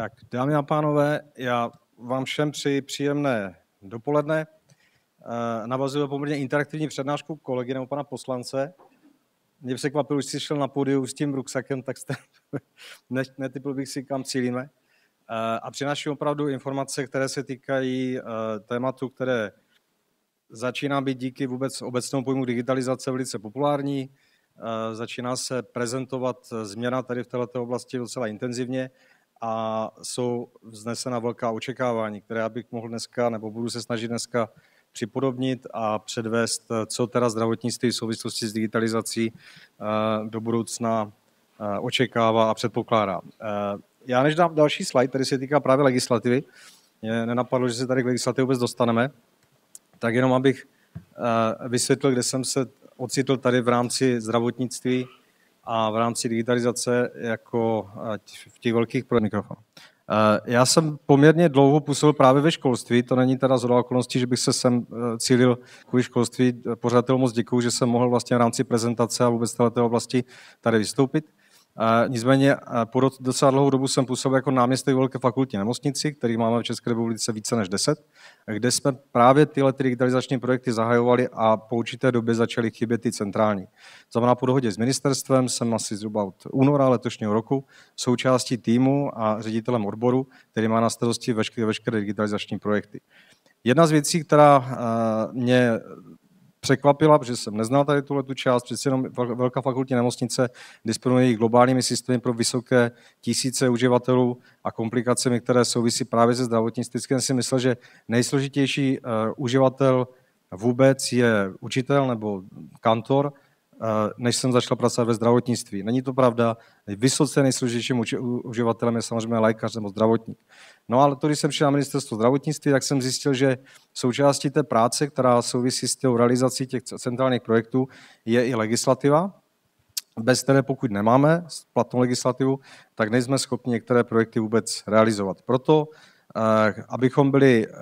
Tak, dámy a pánové, já vám všem přeji příjemné dopoledne. Eh, Navazuje poměrně interaktivní přednášku kolegy nebo pana poslance. Mě překvapilo, že jsi šel na pódium s tím ruksakem, tak jste, ne, netypil bych si, kam cílíme. Eh, a přináším opravdu informace, které se týkají eh, tématu, které začíná být díky vůbec obecnému pojmu digitalizace velice populární. Začíná se prezentovat změna tady v této oblasti docela intenzivně a jsou vznesena velká očekávání, které já bych mohl dneska, nebo budu se snažit dneska připodobnit a předvést, co teda zdravotnictví v souvislosti s digitalizací eh, do budoucna eh, očekává a předpokládá. Eh, já než dám další slide, který se týká právě legislativy, mě nenapadlo, že se tady k legislativě vůbec dostaneme, tak jenom abych vysvětlil, kde jsem se ocitl tady v rámci zdravotnictví a v rámci digitalizace jako v těch velkých pro mikrofon. Já jsem poměrně dlouho působil právě ve školství, to není teda z okolností, že bych se sem e, cílil kvůli školství. E, Pořadatel moc děkuju, že jsem mohl vlastně v rámci prezentace a vůbec této oblasti tady vystoupit. Nicméně po docela dlouhou dobu jsem působil jako náměstek velké fakultní nemocnici, který máme v České republice více než 10, kde jsme právě tyhle ty digitalizační projekty zahajovali a po určité době začaly chybět ty centrální. Znamená po dohodě s ministerstvem jsem asi zhruba od února letošního roku součástí týmu a ředitelem odboru, který má na starosti veškeré, veškeré digitalizační projekty. Jedna z věcí, která mě překvapila, protože jsem neznal tady tuhle tu část, přeci jenom Velká fakultní nemocnice disponuje globálními systémy pro vysoké tisíce uživatelů a komplikacemi, které souvisí právě se zdravotnictvím. si myslel, že nejsložitější eh, uživatel vůbec je učitel nebo kantor, Eh, než jsem začal pracovat ve zdravotnictví. Není to pravda, vysoce nejsložitějším uživatelem je samozřejmě lékař nebo zdravotník. No ale to, když jsem přišel na ministerstvo zdravotnictví, tak jsem zjistil, že součástí té práce, která souvisí s tou realizací těch centrálních projektů, je i legislativa, bez které pokud nemáme platnou legislativu, tak nejsme schopni některé projekty vůbec realizovat. Proto Eh, abychom byli eh,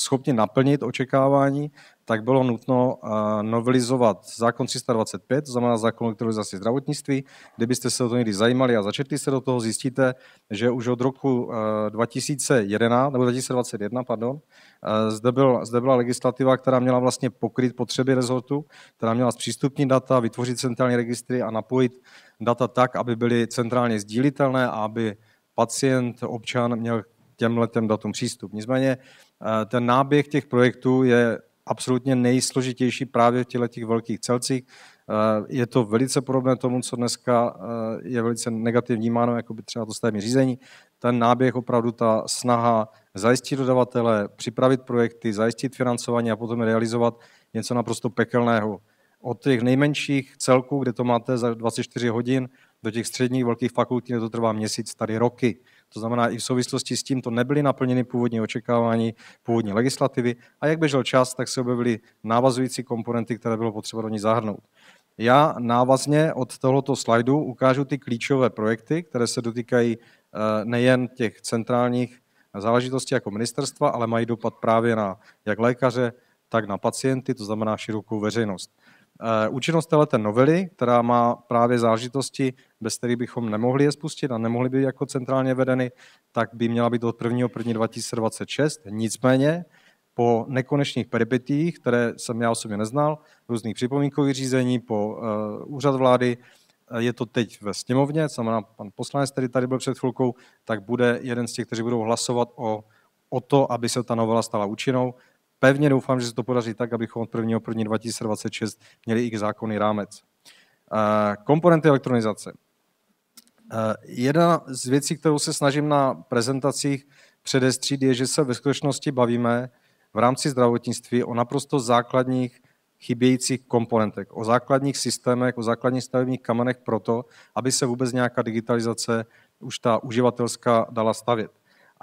schopni naplnit očekávání, tak bylo nutno eh, novelizovat zákon 325, to znamená zákon o elektronizaci zdravotnictví. Kdybyste se o to někdy zajímali a začetli se do toho, zjistíte, že už od roku 2011, nebo 2021, pardon, zde, byl, zde byla legislativa, která měla vlastně pokryt potřeby rezortu, která měla zpřístupnit data, vytvořit centrální registry a napojit data tak, aby byly centrálně sdílitelné a aby pacient, občan měl těmhle těm datům přístup. Nicméně eh, ten náběh těch projektů je absolutně nejsložitější právě v těchto velkých celcích. Eh, je to velice podobné tomu, co dneska eh, je velice negativně vnímáno, jako by třeba to stavební řízení. Ten náběh, opravdu ta snaha zajistit dodavatele, připravit projekty, zajistit financování a potom realizovat něco naprosto pekelného. Od těch nejmenších celků, kde to máte za 24 hodin, do těch středních velkých fakult, kde to trvá měsíc, tady roky. To znamená, i v souvislosti s tím to nebyly naplněny původní očekávání původní legislativy a jak běžel čas, tak se objevily návazující komponenty, které bylo potřeba do ní zahrnout. Já návazně od tohoto slajdu ukážu ty klíčové projekty, které se dotýkají eh, nejen těch centrálních záležitostí jako ministerstva, ale mají dopad právě na jak lékaře, tak na pacienty, to znamená širokou veřejnost. Eh, účinnost této novely, která má právě zážitosti, bez kterých bychom nemohli je spustit a nemohli by jako centrálně vedeny, tak by měla být od 1. 1. 2026. Nicméně po nekonečných peripetích, které jsem já osobně neznal, různých připomínkových řízení, po uh, úřad vlády, eh, je to teď ve sněmovně, znamená pan poslanec, který tady byl před chvilkou, tak bude jeden z těch, kteří budou hlasovat o, o to, aby se ta novela stala účinnou. Pevně doufám, že se to podaří tak, abychom od 1. 1. 2026 měli i k rámec. Eh, komponenty elektronizace. Eh, jedna z věcí, kterou se snažím na prezentacích předestřít, je, že se ve skutečnosti bavíme v rámci zdravotnictví o naprosto základních chybějících komponentech, o základních systémech, o základních stavebních kamenech pro to, aby se vůbec nějaká digitalizace už ta uživatelská dala stavět.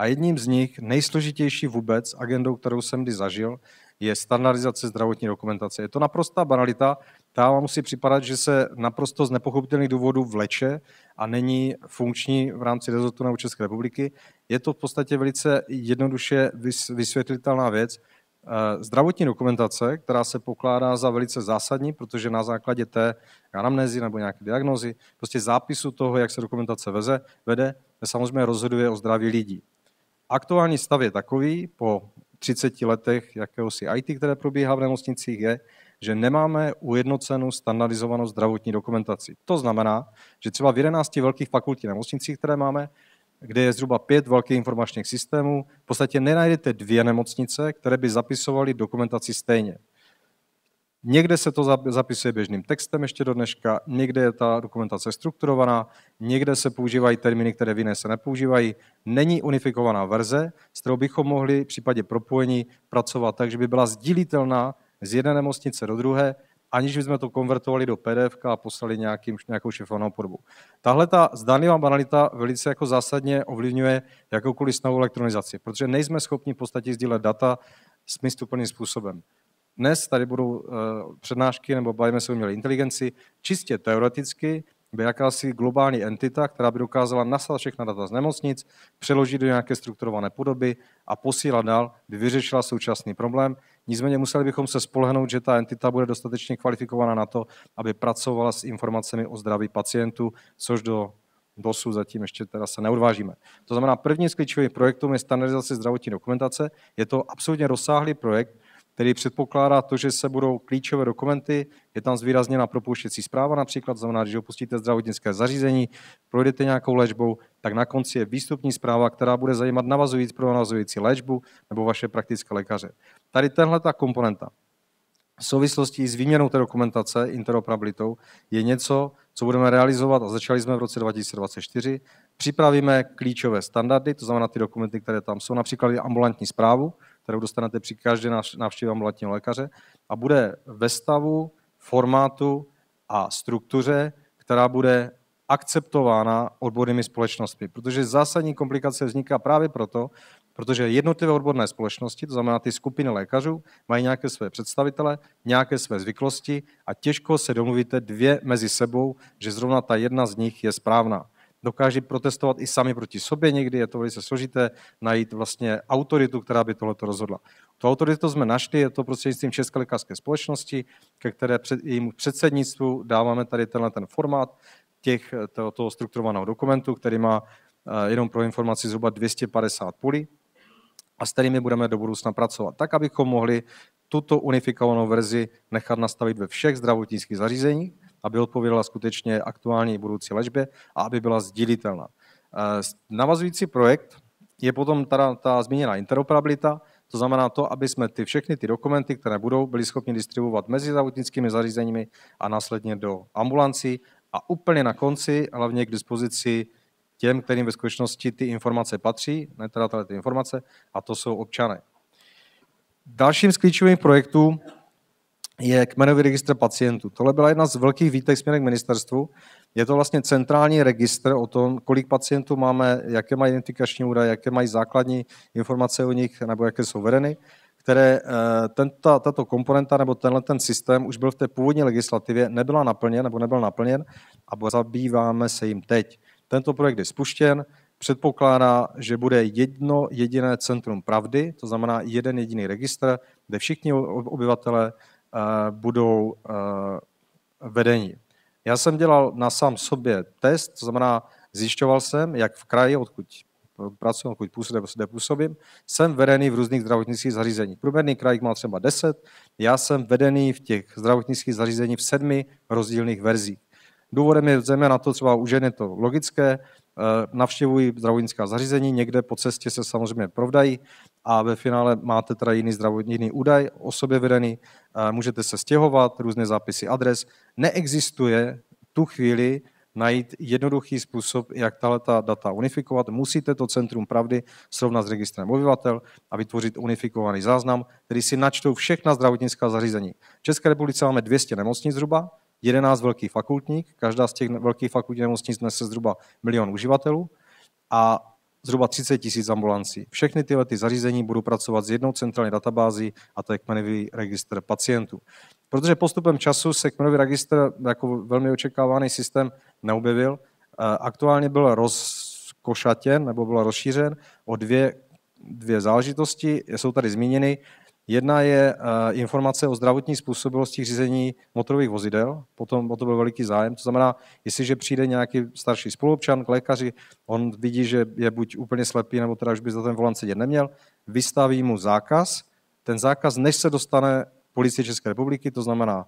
A jedním z nich, nejsložitější vůbec agendou, kterou jsem kdy zažil, je standardizace zdravotní dokumentace. Je to naprostá banalita, ta vám musí připadat, že se naprosto z nepochopitelných důvodů vleče a není funkční v rámci rezortu nebo České republiky. Je to v podstatě velice jednoduše vysvětlitelná věc. Eh, zdravotní dokumentace, která se pokládá za velice zásadní, protože na základě té anamnézy nebo nějaké diagnozy, prostě zápisu toho, jak se dokumentace veze, vede, samozřejmě rozhoduje o zdraví lidí aktuální stav je takový, po 30 letech jakéhosi IT, které probíhá v nemocnicích, je, že nemáme ujednocenou standardizovanou zdravotní dokumentaci. To znamená, že třeba v 11 velkých fakultních nemocnicích, které máme, kde je zhruba pět velkých informačních systémů, v podstatě nenajdete dvě nemocnice, které by zapisovaly dokumentaci stejně. Někde se to zapisuje běžným textem ještě do dneška, někde je ta dokumentace strukturovaná, někde se používají termíny, které v jiné se nepoužívají. Není unifikovaná verze, s kterou bychom mohli v případě propojení pracovat tak, že by byla sdílitelná z jedné nemocnice do druhé, aniž bychom to konvertovali do PDF a poslali nějakým, nějakou šifrovanou podobu. Tahle ta zdánlivá banalita velice jako zásadně ovlivňuje jakoukoliv snahu elektronizaci, protože nejsme schopni v podstatě sdílet data smysluplným způsobem. Dnes tady budou eh, přednášky, nebo bavíme se o umělé inteligenci, čistě teoreticky, by jakási globální entita, která by dokázala nasadit všechna data z nemocnic, přeložit do nějaké strukturované podoby a posílat dál, by vyřešila současný problém. Nicméně museli bychom se spolehnout, že ta entita bude dostatečně kvalifikovaná na to, aby pracovala s informacemi o zdraví pacientů, což do dosud zatím ještě teda se neodvážíme. To znamená, první z klíčových projektů je standardizace zdravotní dokumentace. Je to absolutně rozsáhlý projekt, který předpokládá to, že se budou klíčové dokumenty, je tam zvýrazněna propouštěcí zpráva například, znamená, když opustíte zdravotnické zařízení, projdete nějakou léčbou, tak na konci je výstupní zpráva, která bude zajímat navazující pro navazující léčbu nebo vaše praktické lékaře. Tady tenhle ta komponenta v souvislosti s výměnou té dokumentace interoperabilitou je něco, co budeme realizovat a začali jsme v roce 2024. Připravíme klíčové standardy, to znamená ty dokumenty, které tam jsou, například ambulantní zprávu, kterou dostanete při každé návštěvě ambulantního lékaře a bude ve stavu, formátu a struktuře, která bude akceptována odbornými společnostmi. Protože zásadní komplikace vzniká právě proto, protože jednotlivé odborné společnosti, to znamená ty skupiny lékařů, mají nějaké své představitele, nějaké své zvyklosti a těžko se domluvíte dvě mezi sebou, že zrovna ta jedna z nich je správná dokáží protestovat i sami proti sobě někdy, je to velice složité najít vlastně autoritu, která by tohleto rozhodla. Tu autoritu jsme našli, je to prostřednictvím České lékařské společnosti, ke které před, jejímu předsednictvu dáváme tady tenhle ten formát těch, to, toho strukturovaného dokumentu, který má eh, jenom pro informaci zhruba 250 půli, a s kterými budeme do budoucna pracovat, tak abychom mohli tuto unifikovanou verzi nechat nastavit ve všech zdravotnických zařízeních, aby odpovídala skutečně aktuální i budoucí léčbě a aby byla sdílitelná. Eh, navazující projekt je potom teda ta zmíněná interoperabilita, to znamená to, aby jsme ty všechny ty dokumenty, které budou, byli schopni distribuovat mezi zdravotnickými zařízeními a následně do ambulancí a úplně na konci hlavně k dispozici těm, kterým ve skutečnosti ty informace patří, ne teda ty informace, a to jsou občané. Dalším z klíčových projektů je kmenový registr pacientů. Tohle byla jedna z velkých výtek směrem k ministerstvu. Je to vlastně centrální registr o tom, kolik pacientů máme, jaké mají identifikační údaje, jaké mají základní informace o nich nebo jaké jsou vedeny které eh, tento, tato komponenta nebo tenhle ten systém už byl v té původní legislativě, nebyla naplněn nebo nebyl naplněn a zabýváme se jim teď. Tento projekt je spuštěn, předpokládá, že bude jedno jediné centrum pravdy, to znamená jeden jediný registr, kde všichni obyvatele Eh, budou eh, vedení. Já jsem dělal na sám sobě test, to znamená, zjišťoval jsem, jak v kraji, odkud pracuji, odkud působím, kde působím, jsem vedený v různých zdravotnických zařízeních. Průměrný kraj má třeba 10, já jsem vedený v těch zdravotnických zařízeních v sedmi rozdílných verzích. Důvodem je zejména to, třeba u žen je to logické, eh, navštěvují zdravotnická zařízení, někde po cestě se samozřejmě provdají, a ve finále máte teda jiný zdravotní údaj o sobě vedený, eh, můžete se stěhovat, různé zápisy adres. Neexistuje tu chvíli najít jednoduchý způsob, jak tahle ta data unifikovat. Musíte to Centrum pravdy srovnat s registrem obyvatel a vytvořit unifikovaný záznam, který si načtou všechna zdravotnická zařízení. V České republice máme 200 nemocnic zhruba, 11 velkých fakultních, každá z těch velkých fakultních nemocnic nese zhruba milion uživatelů a zhruba 30 tisíc ambulancí. Všechny tyhle ty zařízení budou pracovat s jednou centrální databází a to je kmenový registr pacientů. Protože postupem času se kmenový registr jako velmi očekávaný systém neobjevil, eh, aktuálně byl rozkošatěn nebo byl rozšířen o dvě, dvě záležitosti, jsou tady zmíněny. Jedna je eh, informace o zdravotní způsobilosti řízení motorových vozidel, potom o to byl veliký zájem. To znamená, jestliže přijde nějaký starší spoluobčan k lékaři, on vidí, že je buď úplně slepý, nebo teda už by za ten volant sedět neměl, vystaví mu zákaz. Ten zákaz, než se dostane policie České republiky, to znamená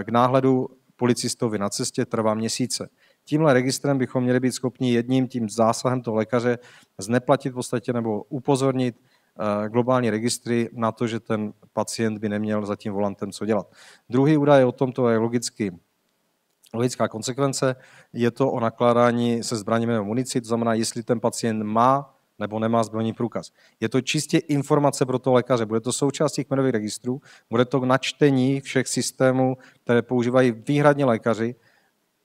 eh, k náhledu policistovi na cestě, trvá měsíce. Tímhle registrem bychom měli být schopni jedním tím zásahem toho lékaře zneplatit v podstatě nebo upozornit Eh, globální registry na to, že ten pacient by neměl za tím volantem co dělat. Druhý údaj o tom, to je logicky logická konsekvence, je to o nakládání se zbraněmi nebo municí, to znamená, jestli ten pacient má nebo nemá zbrojní průkaz. Je to čistě informace pro toho lékaře, bude to součást těch registrů, bude to načtení všech systémů, které používají výhradně lékaři,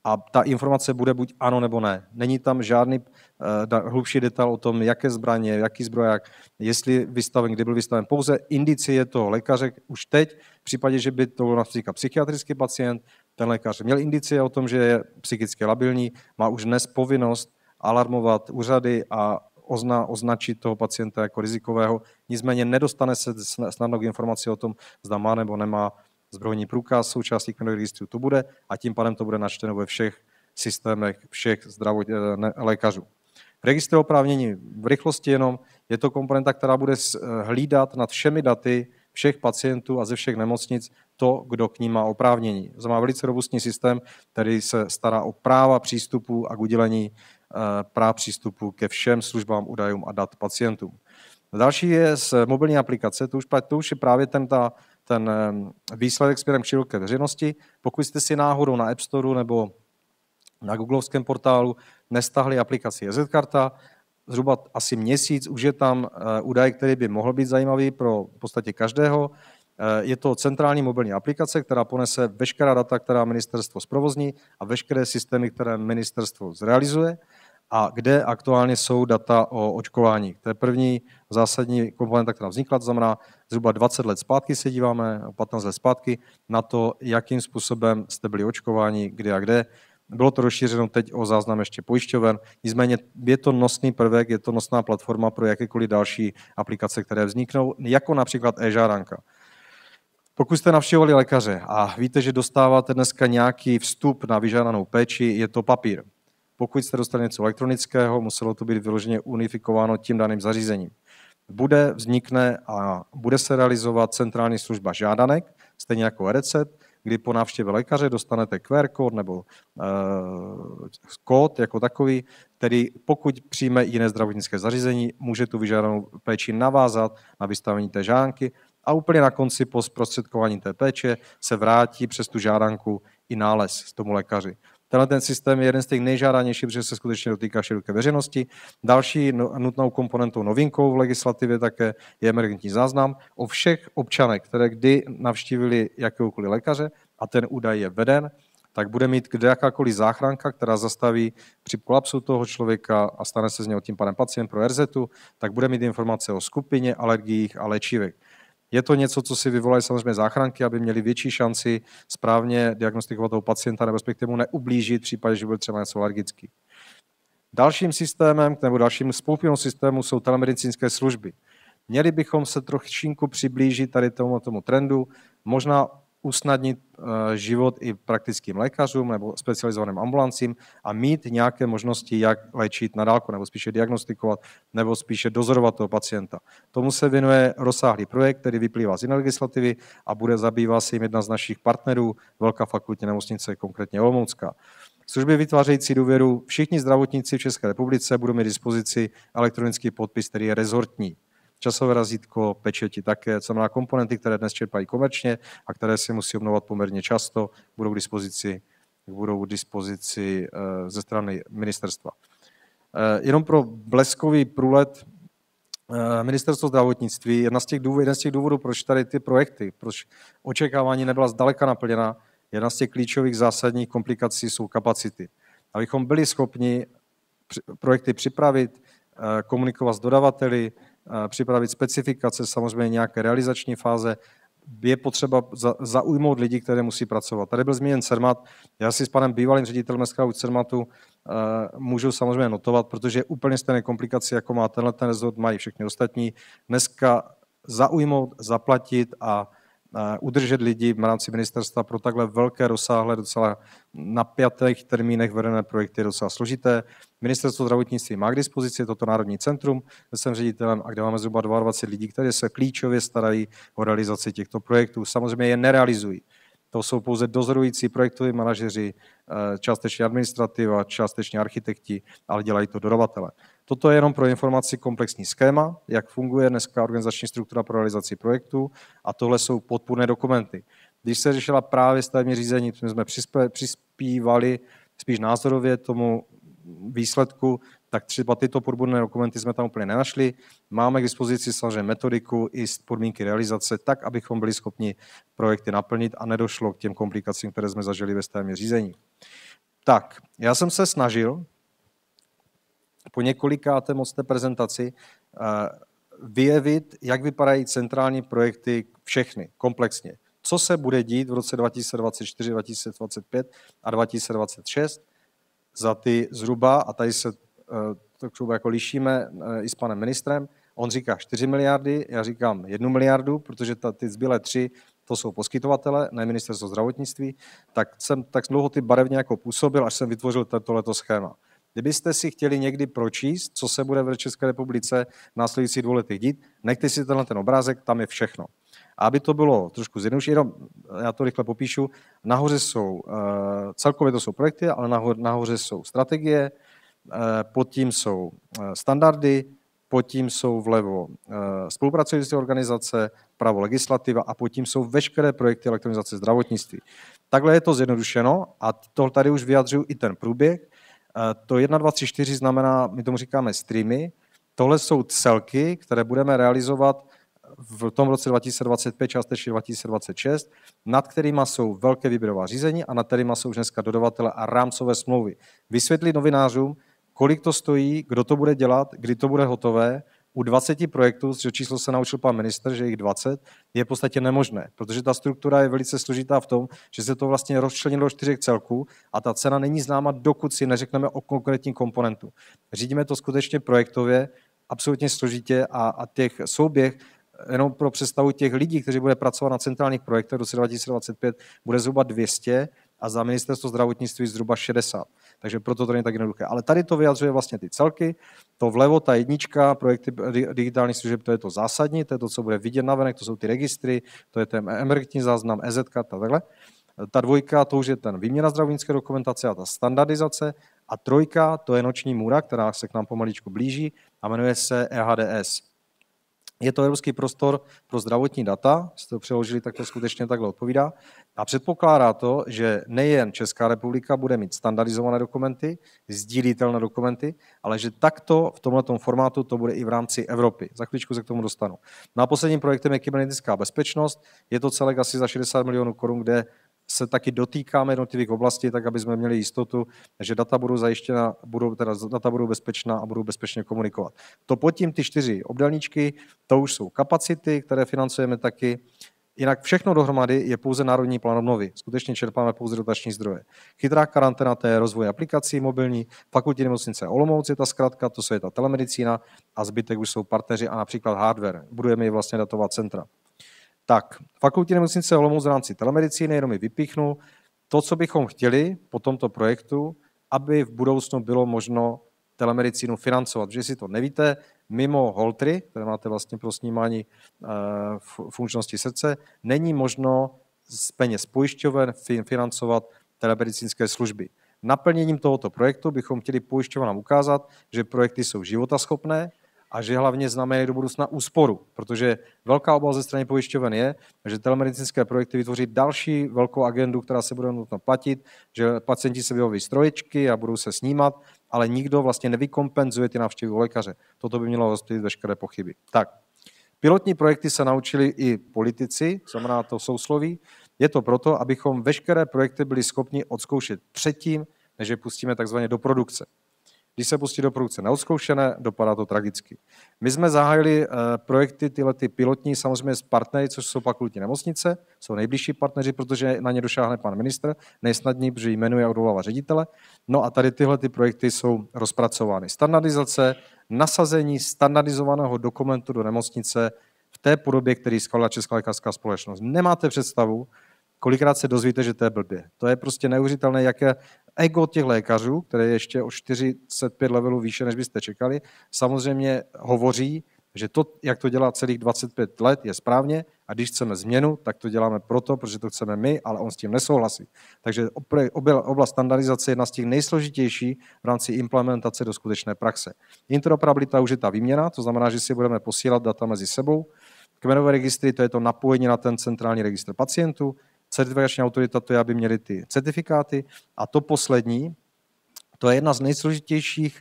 a ta informace bude buď ano nebo ne. Není tam žádný uh, hlubší detail o tom, jaké zbraně, jaký zbroják, jestli vystaven, kdy byl vystaven. Pouze je to lékaře už teď, v případě, že by to byl například psychiatrický pacient, ten lékař měl indicie o tom, že je psychicky labilní, má už dnes povinnost alarmovat úřady a ozna, označit toho pacienta jako rizikového, nicméně nedostane se snadno k informaci o tom, zda má nebo nemá zbrojní průkaz, součástí kmenových registru to bude a tím pádem to bude načteno ve všech systémech všech zdravot, eh, ne, lékařů. Registr oprávnění v rychlosti jenom je to komponenta, která bude eh, hlídat nad všemi daty všech pacientů a ze všech nemocnic to, kdo k ní má oprávnění. To má velice robustní systém, který se stará o práva přístupu a k udělení eh, práv přístupu ke všem službám, údajům a dat pacientům. Další je z mobilní aplikace, to už, to už je právě ten ta ten ehm, výsledek směrem k široké veřejnosti. Pokud jste si náhodou na App Store nebo na googlovském portálu nestahli aplikaci EZ karta, zhruba asi měsíc už je tam eh, údaj, který by mohl být zajímavý pro v podstatě každého. Eh, je to centrální mobilní aplikace, která ponese veškerá data, která ministerstvo zprovozní a veškeré systémy, které ministerstvo zrealizuje – a kde aktuálně jsou data o očkování. To je první zásadní komponenta, která vznikla, to znamená zhruba 20 let zpátky se díváme, 15 let zpátky, na to, jakým způsobem jste byli očkováni, kde a kde. Bylo to rozšířeno teď o záznam ještě pojišťoven, nicméně je to nosný prvek, je to nosná platforma pro jakékoliv další aplikace, které vzniknou, jako například e žáranka Pokud jste navštěvovali lékaře a víte, že dostáváte dneska nějaký vstup na vyžádanou péči, je to papír. Pokud jste dostali něco elektronického, muselo to být vyloženě unifikováno tím daným zařízením. Bude, vznikne a bude se realizovat centrální služba žádanek, stejně jako recept, kdy po návštěvě lékaře dostanete QR kód nebo uh, kód jako takový, který pokud přijme jiné zdravotnické zařízení, může tu vyžádanou péči navázat na vystavení té žánky a úplně na konci po zprostředkování té péče se vrátí přes tu žádanku i nález tomu lékaři. Tenhle ten systém je jeden z těch nejžádanějších, protože se skutečně dotýká široké veřejnosti. Další no, nutnou komponentou novinkou v legislativě také je emergentní záznam o všech občanech, které kdy navštívili jakéhokoliv lékaře a ten údaj je veden, tak bude mít kde jakákoliv záchranka, která zastaví při kolapsu toho člověka a stane se z něho tím pádem pacient pro RZ, tak bude mít informace o skupině, alergiích a léčivech. Je to něco, co si vyvolají samozřejmě záchranky, aby měli větší šanci správně diagnostikovat toho pacienta nebo respektive mu neublížit v případě, že bude třeba něco alergický. Dalším systémem nebo dalším spolupnou systému jsou telemedicínské služby. Měli bychom se trošičku přiblížit tady tomu, tomu trendu, možná usnadnit eh, život i praktickým lékařům nebo specializovaným ambulancím a mít nějaké možnosti, jak léčit na dálku, nebo spíše diagnostikovat, nebo spíše dozorovat toho pacienta. Tomu se věnuje rozsáhlý projekt, který vyplývá z jiné legislativy a bude zabývat se jim jedna z našich partnerů, Velká fakultní nemocnice, konkrétně Olomoucká. Služby vytvářející důvěru všichni zdravotníci v České republice budou mít dispozici elektronický podpis, který je rezortní časové razítko, pečeti také, co na komponenty, které dnes čerpají komerčně a které si musí obnovovat poměrně často, budou k dispozici, budou k dispozici eh, ze strany ministerstva. Eh, jenom pro bleskový průlet eh, Ministerstvo zdravotnictví, jedna z těch důvodů, jeden z těch důvodů, proč tady ty projekty, proč očekávání nebyla zdaleka naplněna, jedna z těch klíčových zásadních komplikací jsou kapacity. Abychom byli schopni projekty připravit, komunikovat s dodavateli, připravit specifikace, samozřejmě nějaké realizační fáze, je potřeba zaujmout lidi, které musí pracovat. Tady byl změněn CERMAT, já si s panem bývalým ředitelem SKU CERMATu eh, můžu samozřejmě notovat, protože úplně stejné komplikace, jako má tenhle ten rezort, mají všechny ostatní. Dneska zaujmout, zaplatit a eh, udržet lidi v rámci ministerstva pro takhle velké, rozsáhlé, docela pětech termínech vedené projekty je docela složité. Ministerstvo zdravotnictví má k dispozici toto národní centrum, kde jsem ředitelem a kde máme zhruba 22 lidí, kteří se klíčově starají o realizaci těchto projektů. Samozřejmě je nerealizují. To jsou pouze dozorující projektoví manažeři, eh, částečně administrativa, částečně architekti, ale dělají to dodavatele. Toto je jenom pro informaci komplexní schéma, jak funguje dneska organizační struktura pro realizaci projektu a tohle jsou podpůrné dokumenty. Když se řešila právě stavební řízení, jsme přispívali spíš názorově tomu výsledku, tak třeba tyto podborné dokumenty jsme tam úplně nenašli. Máme k dispozici samozřejmě metodiku i podmínky realizace, tak, abychom byli schopni projekty naplnit a nedošlo k těm komplikacím, které jsme zažili ve stavebním řízení. Tak, já jsem se snažil po několikáté moc té prezentaci eh, vyjevit, jak vypadají centrální projekty všechny, komplexně. Co se bude dít v roce 2024, 2025 a 2026, za ty zhruba, a tady se eh, to třeba jako lišíme eh, i s panem ministrem, on říká 4 miliardy, já říkám 1 miliardu, protože ta, ty zbylé tři to jsou poskytovatele, ne ministerstvo zdravotnictví, tak jsem tak dlouho ty barevně jako působil, až jsem vytvořil tohleto schéma. Kdybyste si chtěli někdy pročíst, co se bude v České republice v následujících dvou letech dít, nechte si tenhle ten obrázek, tam je všechno. A aby to bylo trošku zjednodušené, jenom eh, já to rychle popíšu, nahoře jsou, eh, celkově to jsou projekty, ale nahoře, nahoře jsou strategie, eh, pod tím jsou standardy, pod tím jsou vlevo spolupracující organizace, pravo legislativa a pod tím jsou veškeré projekty elektronizace zdravotnictví. Takhle je to zjednodušeno a to tady už vyjadřuju i ten průběh. To 1234 znamená, my tomu říkáme streamy, tohle jsou celky, které budeme realizovat v tom roce 2025, částečně 2026, nad kterými jsou velké výběrová řízení a nad kterými jsou už dneska dodavatele a rámcové smlouvy. Vysvětlit novinářům, kolik to stojí, kdo to bude dělat, kdy to bude hotové, u 20 projektů, z číslo se naučil pan minister, že jich 20, je v podstatě nemožné, protože ta struktura je velice složitá v tom, že se to vlastně rozčlenilo do čtyřech celků a ta cena není známa, dokud si neřekneme o konkrétní komponentu. Řídíme to skutečně projektově, absolutně složitě a, a těch souběh jenom pro představu těch lidí, kteří bude pracovat na centrálních projektech do 2025, bude zhruba 200 a za ministerstvo zdravotnictví zhruba 60. Takže proto to není tak jednoduché. Ale tady to vyjadřuje vlastně ty celky. To vlevo, ta jednička, projekty digitálních služeb, to je to zásadní, to je to, co bude vidět navenek, to jsou ty registry, to je ten emergentní záznam, EZ a takhle. Ta dvojka, to už je ten výměna zdravotnické dokumentace a ta standardizace. A trojka, to je noční můra, která se k nám pomaličku blíží a jmenuje se EHDS je to evropský prostor pro zdravotní data, jste to přeložili, tak to skutečně takhle odpovídá. A předpokládá to, že nejen Česká republika bude mít standardizované dokumenty, sdílitelné dokumenty, ale že takto v tomto formátu to bude i v rámci Evropy. Za chvíličku se k tomu dostanu. Na no posledním projektem je kybernetická bezpečnost. Je to celek asi za 60 milionů korun, kde se taky dotýkáme jednotlivých oblastí, tak aby jsme měli jistotu, že data budou zajištěna, budou, teda data budou bezpečná a budou bezpečně komunikovat. To pod tím ty čtyři obdelníčky, to už jsou kapacity, které financujeme taky. Jinak všechno dohromady je pouze národní plán obnovy. Skutečně čerpáme pouze dotační zdroje. Chytrá karanténa, to je rozvoj aplikací mobilní, fakultní nemocnice Olomouc je ta zkratka, to je ta telemedicína a zbytek už jsou partneři a například hardware. Budujeme i vlastně datová centra. Tak, fakultní nemocnice Olomouc v rámci telemedicíny, jenom mi vypíchnu. To, co bychom chtěli po tomto projektu, aby v budoucnu bylo možno telemedicínu financovat. Že si to nevíte, mimo holtry, které máte vlastně pro snímání eh, funkčnosti srdce, není možno z peněz pojišťoven financovat telemedicínské služby. Naplněním tohoto projektu bychom chtěli pojišťovanám ukázat, že projekty jsou životaschopné, a že hlavně znamenají do budoucna úsporu, protože velká obava ze strany pojišťoven je, že telemedicínské projekty vytvoří další velkou agendu, která se bude nutno platit, že pacienti se vyhoví stroječky a budou se snímat, ale nikdo vlastně nevykompenzuje ty návštěvy u lékaře. Toto by mělo rozptýlit veškeré pochyby. Tak, Pilotní projekty se naučili i politici, znamená to sousloví. Je to proto, abychom veškeré projekty byli schopni odzkoušet předtím, než je pustíme takzvaně do produkce. Když se pustí do produkce neodzkoušené, dopadá to tragicky. My jsme zahájili eh, projekty, tyhle ty pilotní, samozřejmě s partnery, což jsou fakultní nemocnice, jsou nejbližší partneři, protože na ně došáhne pan ministr, nejsnadní, protože jmenuje a odvolává ředitele. No a tady tyhle ty projekty jsou rozpracovány. Standardizace, nasazení standardizovaného dokumentu do nemocnice v té podobě, který schválila Česká lékařská společnost. Nemáte představu, kolikrát se dozvíte, že to je blbě. To je prostě neuvěřitelné, jaké ego těch lékařů, které je ještě o 45 levelů výše, než byste čekali, samozřejmě hovoří, že to, jak to dělá celých 25 let, je správně a když chceme změnu, tak to děláme proto, protože to chceme my, ale on s tím nesouhlasí. Takže oblast standardizace je jedna z těch nejsložitější v rámci implementace do skutečné praxe. Interoperabilita už je ta výměna, to znamená, že si budeme posílat data mezi sebou. Kmenové registry, to je to napojení na ten centrální registr pacientů certifikační autorita, to je, aby měli ty certifikáty. A to poslední, to je jedna z nejsložitějších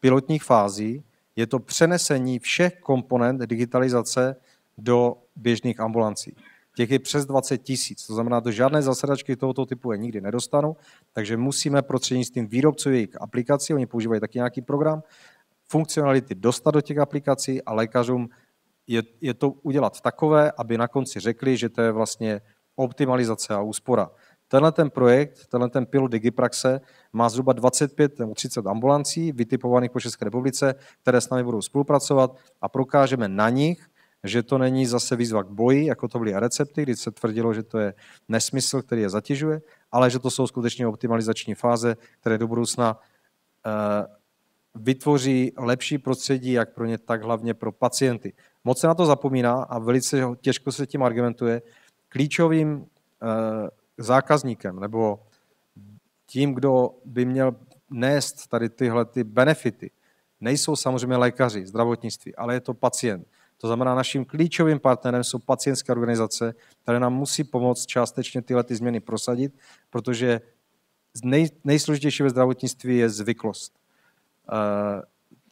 pilotních fází, je to přenesení všech komponent digitalizace do běžných ambulancí. Těch je přes 20 tisíc, to znamená, že žádné zasedačky tohoto typu je nikdy nedostanu, takže musíme prostřednictvím výrobců jejich aplikací, oni používají taky nějaký program, funkcionality dostat do těch aplikací a lékařům je, je to udělat takové, aby na konci řekli, že to je vlastně optimalizace a úspora. Tenhle ten projekt, tenhle ten pilot Digipraxe má zhruba 25 nebo 30 ambulancí vytipovaných po České republice, které s námi budou spolupracovat a prokážeme na nich, že to není zase výzva k boji, jako to byly recepty, kdy se tvrdilo, že to je nesmysl, který je zatěžuje, ale že to jsou skutečně optimalizační fáze, které do budoucna eh, vytvoří lepší prostředí jak pro ně, tak hlavně pro pacienty. Moc se na to zapomíná a velice těžko se tím argumentuje, klíčovým eh, zákazníkem nebo tím, kdo by měl nést tady tyhle ty benefity, nejsou samozřejmě lékaři, zdravotnictví, ale je to pacient. To znamená, naším klíčovým partnerem jsou pacientské organizace, které nám musí pomoct částečně tyhle ty změny prosadit, protože nej, nejsložitější ve zdravotnictví je zvyklost. Eh,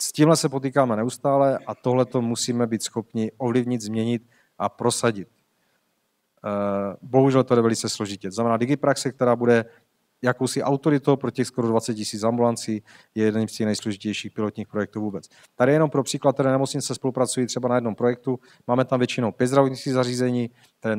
s tímhle se potýkáme neustále a tohle to musíme být schopni ovlivnit, změnit a prosadit. Eh, bohužel to je velice složitě. To znamená digipraxe, která bude jakousi autoritou pro těch skoro 20 tisíc ambulancí, je jeden z těch nejsložitějších pilotních projektů vůbec. Tady jenom pro příklad, které nemocnice spolupracují třeba na jednom projektu, máme tam většinou pět zdravotnických zařízení, které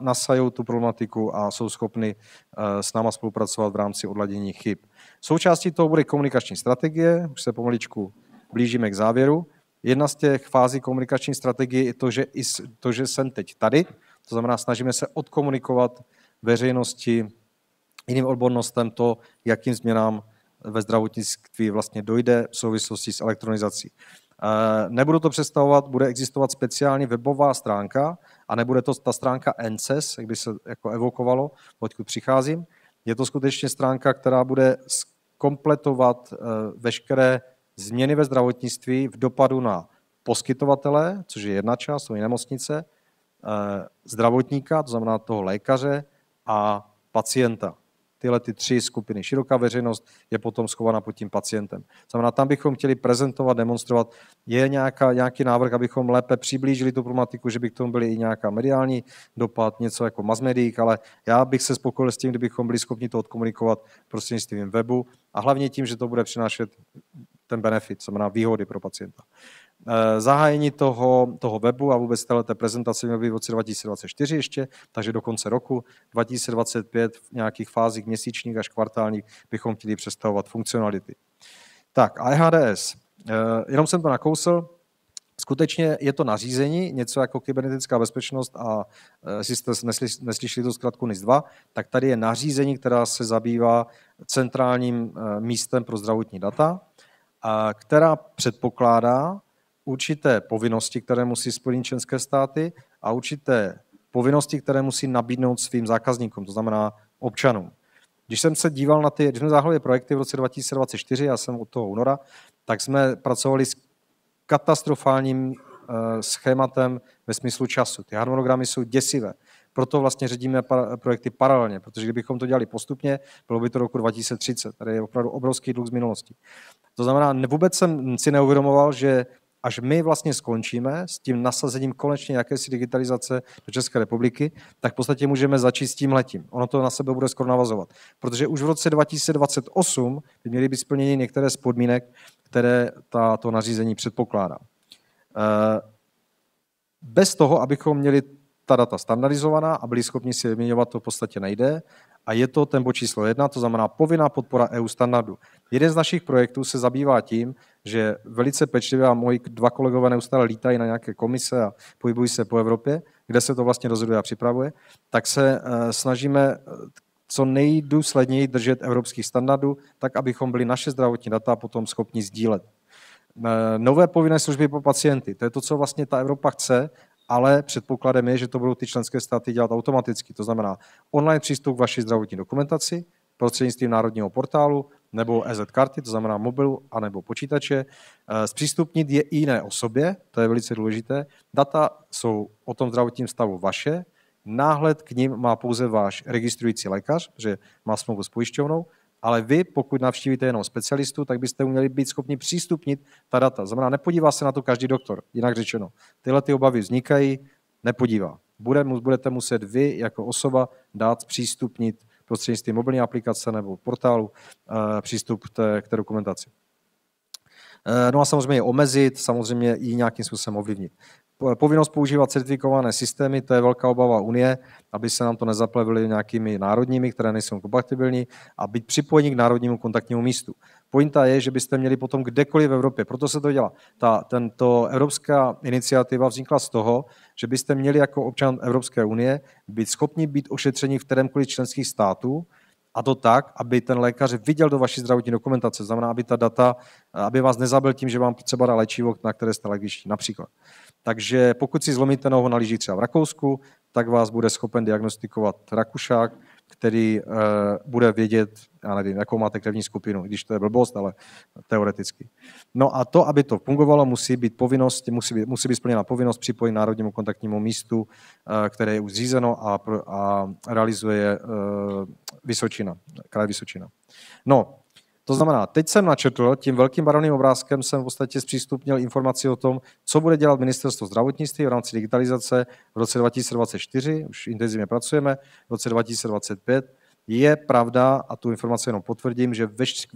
nasajou tu problematiku a jsou schopny eh, s náma spolupracovat v rámci odladění chyb. Součástí toho bude komunikační strategie, už se pomaličku blížíme k závěru. Jedna z těch fází komunikační strategie je to, že, i to, že jsem teď tady, to znamená, snažíme se odkomunikovat veřejnosti, jiným odbornostem to, jakým změnám ve zdravotnictví vlastně dojde v souvislosti s elektronizací. Eh, nebudu to představovat, bude existovat speciální webová stránka a nebude to ta stránka NCES, jak by se jako evokovalo, odkud přicházím. Je to skutečně stránka, která bude kompletovat eh, veškeré změny ve zdravotnictví v dopadu na poskytovatele, což je jedna část, jsou i nemocnice, Eh, zdravotníka, to znamená toho lékaře a pacienta. Tyhle ty tři skupiny. Široká veřejnost je potom schovaná pod tím pacientem. Znamená, tam bychom chtěli prezentovat, demonstrovat, je nějaká, nějaký návrh, abychom lépe přiblížili tu problematiku, že by k tomu byly i nějaká mediální dopad, něco jako masmedík, ale já bych se spokojil s tím, kdybychom byli schopni to odkomunikovat prostřednictvím webu a hlavně tím, že to bude přinášet ten benefit, znamená výhody pro pacienta. Eh, zahájení toho, toho webu a vůbec téhle prezentace měl být v roce 2024 ještě, takže do konce roku 2025 v nějakých fázích měsíčních až kvartálních bychom chtěli přestavovat funkcionality. Tak, IHDS, e eh, Jenom jsem to nakousl, Skutečně je to nařízení, něco jako kybernetická bezpečnost a eh, jestli jste neslyšeli to zkrátku NIS 2, tak tady je nařízení, která se zabývá centrálním místem pro zdravotní data, která předpokládá, určité povinnosti, které musí splnit členské státy a určité povinnosti, které musí nabídnout svým zákazníkům, to znamená občanům. Když jsem se díval na ty, když jsme zahájili projekty v roce 2024, já jsem od toho února, tak jsme pracovali s katastrofálním eh, schématem ve smyslu času. Ty harmonogramy jsou děsivé. Proto vlastně ředíme projekty paralelně, protože kdybychom to dělali postupně, bylo by to roku 2030. Tady je opravdu obrovský dluh z minulosti. To znamená, vůbec jsem si neuvědomoval, že až my vlastně skončíme s tím nasazením konečně jakési digitalizace do České republiky, tak v podstatě můžeme začít s tím letím. Ono to na sebe bude skoro navazovat. Protože už v roce 2028 by měly být splněny některé z podmínek, které ta, to nařízení předpokládá. Eh, bez toho, abychom měli ta data standardizovaná a byli schopni si vyměňovat, to v podstatě nejde a je to tempo číslo jedna, to znamená povinná podpora EU standardu. Jeden z našich projektů se zabývá tím, že velice pečlivě a moji dva kolegové neustále lítají na nějaké komise a pohybují se po Evropě, kde se to vlastně rozhoduje a připravuje, tak se eh, snažíme eh, co nejdůsledněji držet evropských standardů, tak abychom byli naše zdravotní data potom schopni sdílet eh, nové povinné služby pro pacienty. To je to, co vlastně ta Evropa chce ale předpokladem je, že to budou ty členské státy dělat automaticky. To znamená online přístup k vaší zdravotní dokumentaci prostřednictvím národního portálu nebo EZ karty, to znamená mobilu a nebo počítače. E, zpřístupnit je i jiné osobě, to je velice důležité. Data jsou o tom zdravotním stavu vaše, náhled k ním má pouze váš registrující lékař, protože má smlouvu s pojišťovnou, ale vy, pokud navštívíte jenom specialistu, tak byste měli být schopni přístupnit ta data. Znamená, nepodívá se na to každý doktor, jinak řečeno. Tyhle ty obavy vznikají, nepodívá. Bude, budete muset vy jako osoba dát přístupnit prostřednictvím mobilní aplikace nebo portálu eh, přístup k té dokumentaci. Eh, no a samozřejmě je omezit, samozřejmě i nějakým způsobem ovlivnit. Eh, povinnost používat certifikované systémy, to je velká obava Unie, aby se nám to nezaplevili nějakými národními, které nejsou kompatibilní, a být připojení k národnímu kontaktnímu místu. Pointa je, že byste měli potom kdekoliv v Evropě, proto se to dělá. Ta, tento evropská iniciativa vznikla z toho, že byste měli jako občan Evropské unie být schopni být ošetřeni v kterémkoliv členských států, a to tak, aby ten lékař viděl do vaší zdravotní dokumentace, znamená, aby ta data, aby vás nezabil tím, že vám třeba dá léčivo, na které jste alergičtí, například. Takže pokud si zlomíte nohu na lyžích třeba v Rakousku, tak vás bude schopen diagnostikovat Rakušák, který e, bude vědět, já nevím, jakou máte krevní skupinu, když to je blbost, ale teoreticky. No a to, aby to fungovalo, musí být povinnost, musí být, musí být splněna povinnost připojit národnímu kontaktnímu místu, e, které je už zřízeno a, a realizuje e, Vysočina, kraj Vysočina. No, to znamená, teď jsem načetl, tím velkým baroným obrázkem jsem v podstatě zpřístupnil informaci o tom, co bude dělat ministerstvo zdravotnictví v rámci digitalizace v roce 2024, už intenzivně pracujeme, v roce 2025. Je pravda, a tu informaci jenom potvrdím, že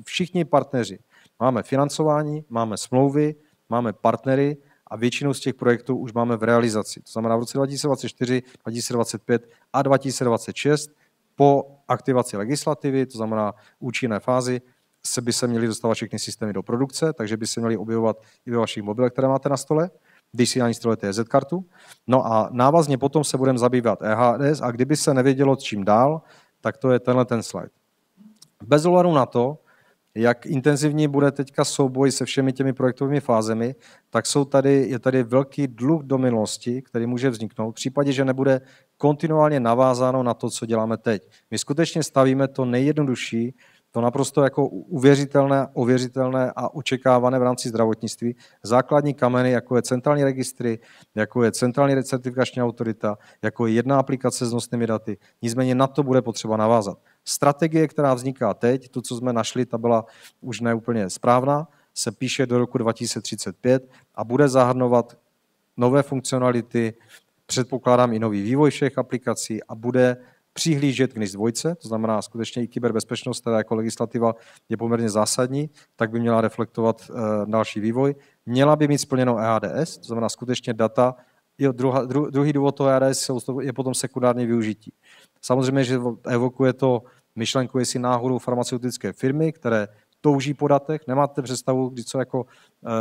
všichni partneři máme financování, máme smlouvy, máme partnery a většinu z těch projektů už máme v realizaci. To znamená v roce 2024, 2025 a 2026 po aktivaci legislativy, to znamená účinné fázi, se by se měly dostávat všechny systémy do produkce, takže by se měly objevovat i ve vašich mobilech, které máte na stole, když si nainstalujete EZ kartu. No a návazně potom se budeme zabývat EHS a kdyby se nevědělo, čím dál, tak to je tenhle ten slide. Bez ohledu na to, jak intenzivní bude teďka souboj se všemi těmi projektovými fázemi, tak jsou tady, je tady velký dluh do minulosti, který může vzniknout v případě, že nebude kontinuálně navázáno na to, co děláme teď. My skutečně stavíme to nejjednodušší, to naprosto jako uvěřitelné, ověřitelné a očekávané v rámci zdravotnictví. Základní kameny, jako je centrální registry, jako je centrální recertifikační autorita, jako je jedna aplikace s nosnými daty. Nicméně na to bude potřeba navázat. Strategie, která vzniká teď, to, co jsme našli, ta byla už neúplně správná, se píše do roku 2035 a bude zahrnovat nové funkcionality, předpokládám i nový vývoj všech aplikací a bude přihlížet k NIS 2, to znamená skutečně i kyberbezpečnost, která jako legislativa je poměrně zásadní, tak by měla reflektovat eh, další vývoj. Měla by mít splněno EADS. to znamená skutečně data. Jo, druha, dru, druhý důvod toho EADS je potom sekundární využití. Samozřejmě, že evokuje to myšlenku, jestli náhodou farmaceutické firmy, které touží po datech. Nemáte představu, kdy co jako,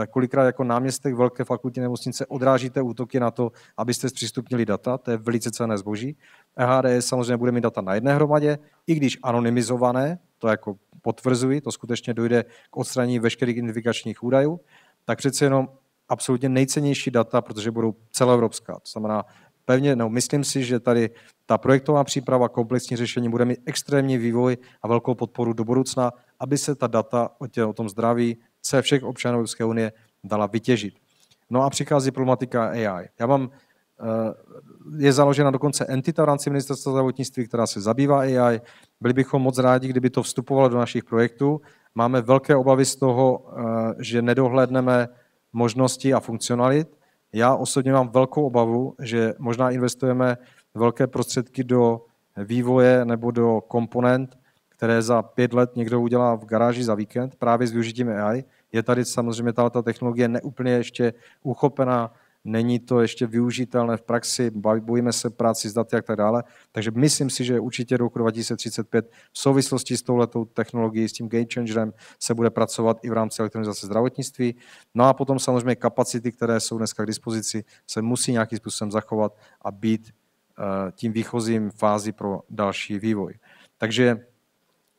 eh, kolikrát jako náměstek velké fakultní nemocnice odrážíte útoky na to, abyste zpřístupnili data, to je velice cené zboží. HDS samozřejmě bude mít data na jedné hromadě, i když anonymizované, to jako potvrzuji, to skutečně dojde k odstranění veškerých identifikačních údajů, tak přece jenom absolutně nejcennější data, protože budou celoevropská. To znamená, pevně, no, myslím si, že tady ta projektová příprava, komplexní řešení bude mít extrémní vývoj a velkou podporu do budoucna, aby se ta data o, tě, o tom zdraví se všech občanů Evropské unie dala vytěžit. No a přichází problematika AI. Já mám, eh, je založena dokonce entita v rámci ministerstva zdravotnictví, která se zabývá AI. Byli bychom moc rádi, kdyby to vstupovalo do našich projektů. Máme velké obavy z toho, eh, že nedohlédneme možnosti a funkcionalit já osobně mám velkou obavu, že možná investujeme velké prostředky do vývoje nebo do komponent, které za pět let někdo udělá v garáži za víkend právě s využitím AI. Je tady samozřejmě ta technologie neúplně ještě uchopená, není to ještě využitelné v praxi, bojíme se práci s daty a tak dále. Takže myslím si, že určitě do roku 2035 v souvislosti s touhletou technologií, s tím game changerem se bude pracovat i v rámci elektronizace zdravotnictví. No a potom samozřejmě kapacity, které jsou dneska k dispozici, se musí nějakým způsobem zachovat a být eh, tím výchozím fázi pro další vývoj. Takže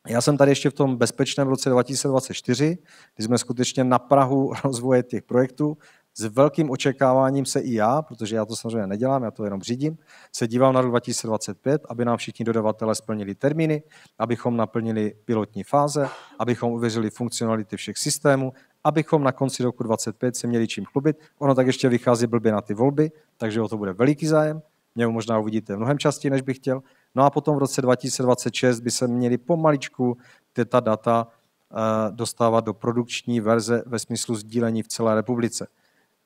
já jsem tady ještě v tom bezpečném roce 2024, kdy jsme skutečně na Prahu rozvoje těch projektů, s velkým očekáváním se i já, protože já to samozřejmě nedělám, já to jenom řídím, se dívám na rok 2025, aby nám všichni dodavatelé splnili termíny, abychom naplnili pilotní fáze, abychom uvěřili funkcionality všech systémů, abychom na konci roku 2025 se měli čím chlubit. Ono tak ještě vychází blbě na ty volby, takže o to bude veliký zájem. Mě možná uvidíte mnohem častěji, než bych chtěl. No a potom v roce 2026 by se měli pomaličku ta data eh, dostávat do produkční verze ve smyslu sdílení v celé republice.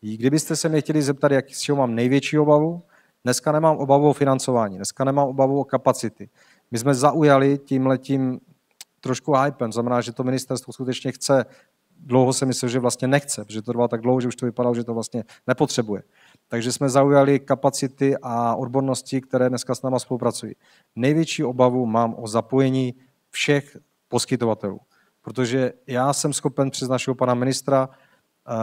Kdybyste se mě chtěli zeptat, jak z čeho mám největší obavu, dneska nemám obavu o financování, dneska nemám obavu o kapacity. My jsme zaujali letím trošku hypem, znamená, že to ministerstvo skutečně chce dlouho se, myslel, že vlastně nechce, protože to trvalo tak dlouho, že už to vypadalo, že to vlastně nepotřebuje. Takže jsme zaujali kapacity a odbornosti, které dneska s náma spolupracují. Největší obavu mám o zapojení všech poskytovatelů, protože já jsem schopen přes našeho pana ministra eh,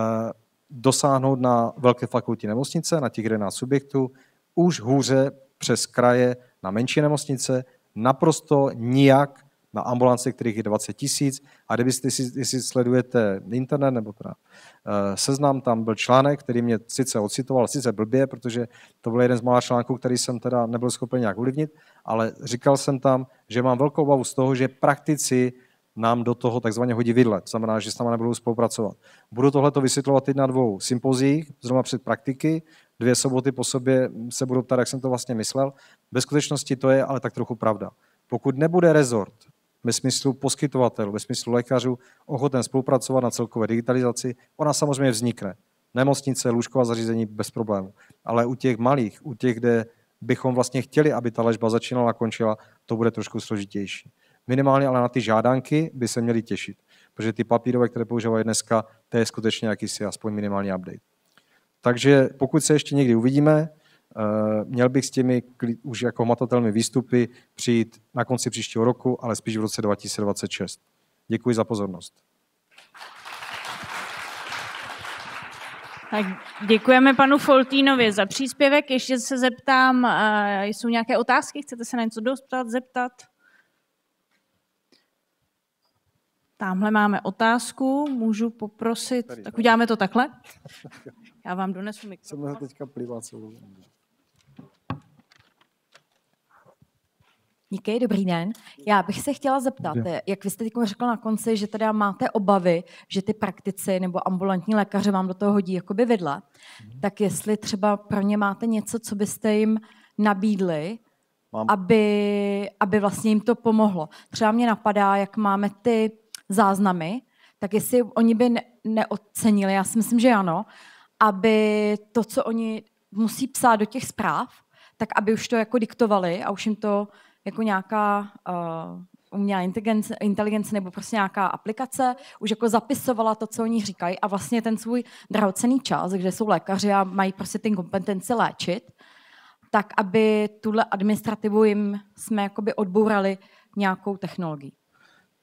dosáhnout na velké fakultní nemocnice, na těch 11 subjektů, už hůře přes kraje na menší nemocnice, naprosto nijak na ambulance, kterých je 20 tisíc. A kdybyste si, jestli sledujete internet nebo teda eh, seznam, tam byl článek, který mě sice ocitoval, sice blbě, protože to byl jeden z malých článků, který jsem teda nebyl schopen nějak ovlivnit, ale říkal jsem tam, že mám velkou obavu z toho, že praktici nám do toho takzvaně hodí vidle. To znamená, že s námi nebudou spolupracovat. Budu tohle to vysvětlovat teď na dvou sympozích, zrovna před praktiky, dvě soboty po sobě se budu ptát, jak jsem to vlastně myslel. Ve skutečnosti to je ale tak trochu pravda. Pokud nebude rezort ve smyslu poskytovatelů, ve smyslu lékařů ochoten spolupracovat na celkové digitalizaci, ona samozřejmě vznikne. Nemocnice, lůžková zařízení bez problému. Ale u těch malých, u těch, kde bychom vlastně chtěli, aby ta ležba začínala a končila, to bude trošku složitější. Minimálně ale na ty žádanky by se měli těšit, protože ty papírové, které používají dneska, to je skutečně jakýsi aspoň minimální update. Takže pokud se ještě někdy uvidíme, eh, měl bych s těmi už jako hmatatelnými výstupy přijít na konci příštího roku, ale spíš v roce 2026. Děkuji za pozornost. Tak děkujeme panu Foltínovi za příspěvek. Ještě se zeptám, eh, jsou nějaké otázky? Chcete se na něco dostat, zeptat? Tamhle máme otázku, můžu poprosit, Tady, tak uděláme to takhle. Já vám donesu mikrofon. Jsem teďka plivá celou. Díky, dobrý den. Já bych se chtěla zeptat, jak vy jste teď řekla na konci, že teda máte obavy, že ty praktici nebo ambulantní lékaře vám do toho hodí jakoby vedla. Mhm. tak jestli třeba pro ně máte něco, co byste jim nabídli, aby, aby vlastně jim to pomohlo. Třeba mě napadá, jak máme ty záznamy, tak jestli oni by neocenili, já si myslím, že ano, aby to, co oni musí psát do těch zpráv, tak aby už to jako diktovali a už jim to jako nějaká uh, umělá inteligence, inteligence nebo prostě nějaká aplikace už jako zapisovala to, co oni říkají a vlastně ten svůj drahocený čas, kde jsou lékaři a mají prostě ty kompetenci léčit, tak aby tuhle administrativu jim jsme jakoby odbourali nějakou technologií.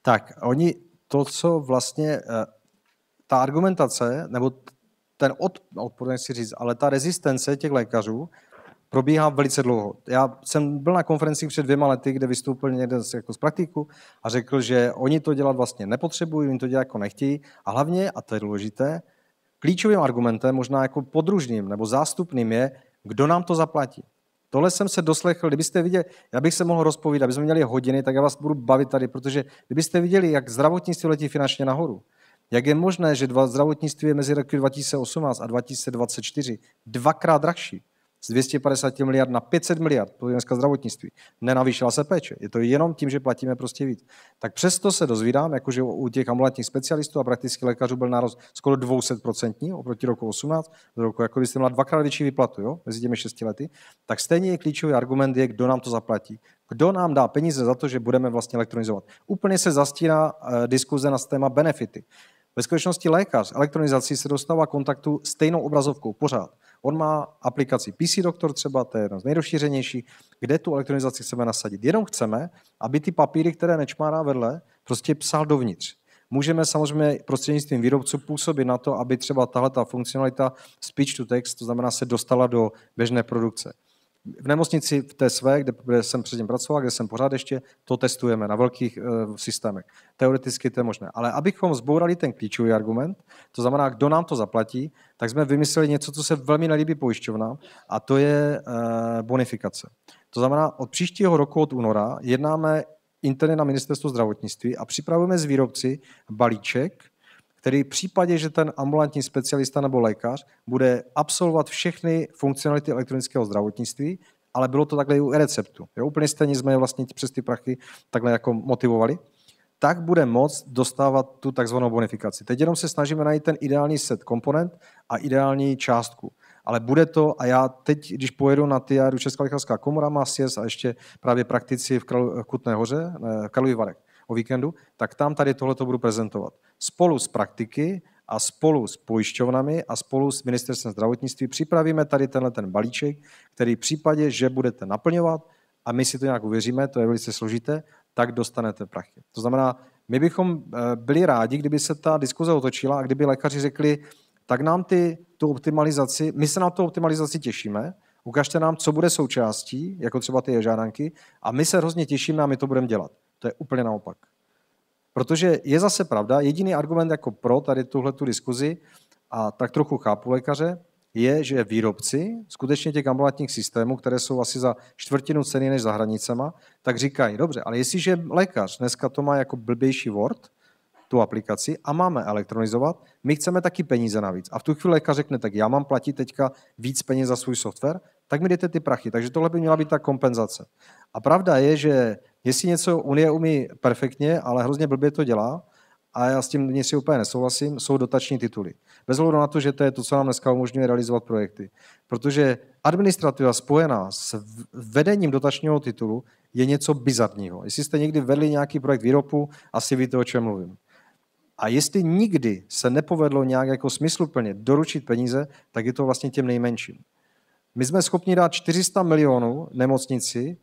Tak, oni to, co vlastně eh, ta argumentace, nebo ten od, odpor, nechci říct, ale ta rezistence těch lékařů probíhá velice dlouho. Já jsem byl na konferenci před dvěma lety, kde vystoupil někde z, jako z praktiku a řekl, že oni to dělat vlastně nepotřebují, oni to dělat jako nechtějí a hlavně, a to je důležité, klíčovým argumentem, možná jako podružným nebo zástupným je, kdo nám to zaplatí. Tohle jsem se doslechl, kdybyste viděli, já bych se mohl rozpovídat, abychom měli hodiny, tak já vás budu bavit tady, protože kdybyste viděli, jak zdravotnictví letí finančně nahoru, jak je možné, že dva zdravotnictví je mezi roky 2018 a 2024 dvakrát dražší? z 250 miliard na 500 miliard, to je dneska zdravotnictví. Nenavýšila se péče, je to jenom tím, že platíme prostě víc. Tak přesto se dozvídám, jakože u těch ambulantních specialistů a praktických lékařů byl nárost skoro 200% oproti roku 18, do roku, jako byste měla dvakrát větší výplatu jo, mezi těmi 6 lety, tak stejně je klíčový argument je, kdo nám to zaplatí. Kdo nám dá peníze za to, že budeme vlastně elektronizovat? Úplně se zastíná eh, diskuze na téma benefity. Ve skutečnosti lékař elektronizací se dostává kontaktu stejnou obrazovkou pořád. On má aplikaci PC Doktor třeba, to je jedna z nejrozšířenější, kde tu elektronizaci chceme nasadit. Jenom chceme, aby ty papíry, které nečmárá vedle, prostě psal dovnitř. Můžeme samozřejmě prostřednictvím výrobců působit na to, aby třeba tahle ta funkcionalita speech to text, to znamená se dostala do běžné produkce v nemocnici v té své, kde, kde jsem předtím pracoval, kde jsem pořád ještě, to testujeme na velkých e, systémech. Teoreticky to je možné. Ale abychom zbourali ten klíčový argument, to znamená, kdo nám to zaplatí, tak jsme vymysleli něco, co se velmi nelíbí pojišťovnám, a to je e, bonifikace. To znamená, od příštího roku, od února, jednáme interně na ministerstvu zdravotnictví a připravujeme z výrobci balíček, který v případě, že ten ambulantní specialista nebo lékař bude absolvovat všechny funkcionality elektronického zdravotnictví, ale bylo to takhle i u e-receptu. Jo, úplně stejně jsme je vlastně přes ty prachy takhle jako motivovali tak bude moc dostávat tu takzvanou bonifikaci. Teď jenom se snažíme najít ten ideální set komponent a ideální částku. Ale bude to, a já teď, když pojedu na ty, Česká lékařská komora má a ještě právě praktici v, Kutné hoře, v Karlovy Varech, o víkendu, tak tam tady tohle to budu prezentovat. Spolu s praktiky a spolu s pojišťovnami a spolu s ministerstvem zdravotnictví připravíme tady tenhle ten balíček, který v případě, že budete naplňovat a my si to nějak uvěříme, to je velice složité, tak dostanete prachy. To znamená, my bychom eh, byli rádi, kdyby se ta diskuze otočila a kdyby lékaři řekli, tak nám ty, tu optimalizaci, my se na tu optimalizaci těšíme, ukažte nám, co bude součástí, jako třeba ty žádanky, a my se hrozně těšíme a my to budeme dělat. To je úplně naopak. Protože je zase pravda, jediný argument jako pro tady tuhle tu diskuzi, a tak trochu chápu lékaře, je, že výrobci skutečně těch ambulantních systémů, které jsou asi za čtvrtinu ceny než za hranicema, tak říkají, dobře, ale jestliže lékař dneska to má jako blbější Word, tu aplikaci a máme elektronizovat, my chceme taky peníze navíc. A v tu chvíli lékař řekne, tak já mám platit teďka víc peněz za svůj software, tak mi jdete ty prachy. Takže tohle by měla být ta kompenzace. A pravda je, že Jestli něco Unie umí perfektně, ale hrozně blbě to dělá, a já s tím si úplně nesouhlasím, jsou dotační tituly. Bez hledu na to, že to je to, co nám dneska umožňuje realizovat projekty. Protože administrativa spojená s vedením dotačního titulu je něco bizarního. Jestli jste někdy vedli nějaký projekt výrobu, asi víte, o čem mluvím. A jestli nikdy se nepovedlo nějak jako smysluplně doručit peníze, tak je to vlastně těm nejmenším. My jsme schopni dát 400 milionů nemocnici,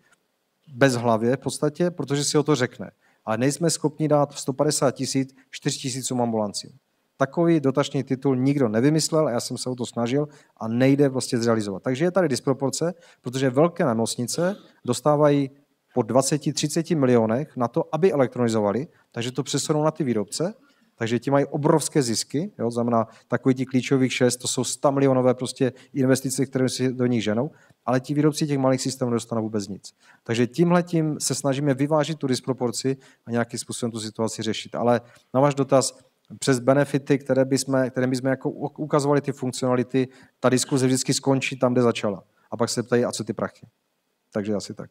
hlavě v podstatě, protože si o to řekne. A nejsme schopni dát 150 tisíc 4 tisícům ambulancí. Takový dotační titul nikdo nevymyslel a já jsem se o to snažil a nejde vlastně zrealizovat. Takže je tady disproporce, protože velké nemocnice dostávají po 20-30 milionech na to, aby elektronizovali, takže to přesunou na ty výrobce takže ti mají obrovské zisky, jo? znamená takový ti klíčových šest, to jsou 100 milionové prostě investice, které si do nich ženou, ale ti výrobci těch malých systémů nedostanou vůbec nic. Takže tímhle tím se snažíme vyvážit tu disproporci a nějakým způsobem tu situaci řešit. Ale na váš dotaz, přes benefity, které by jsme, které by jsme jako ukazovali ty funkcionality, ta diskuze vždycky skončí tam, kde začala. A pak se ptají, a co ty prachy. Takže asi tak.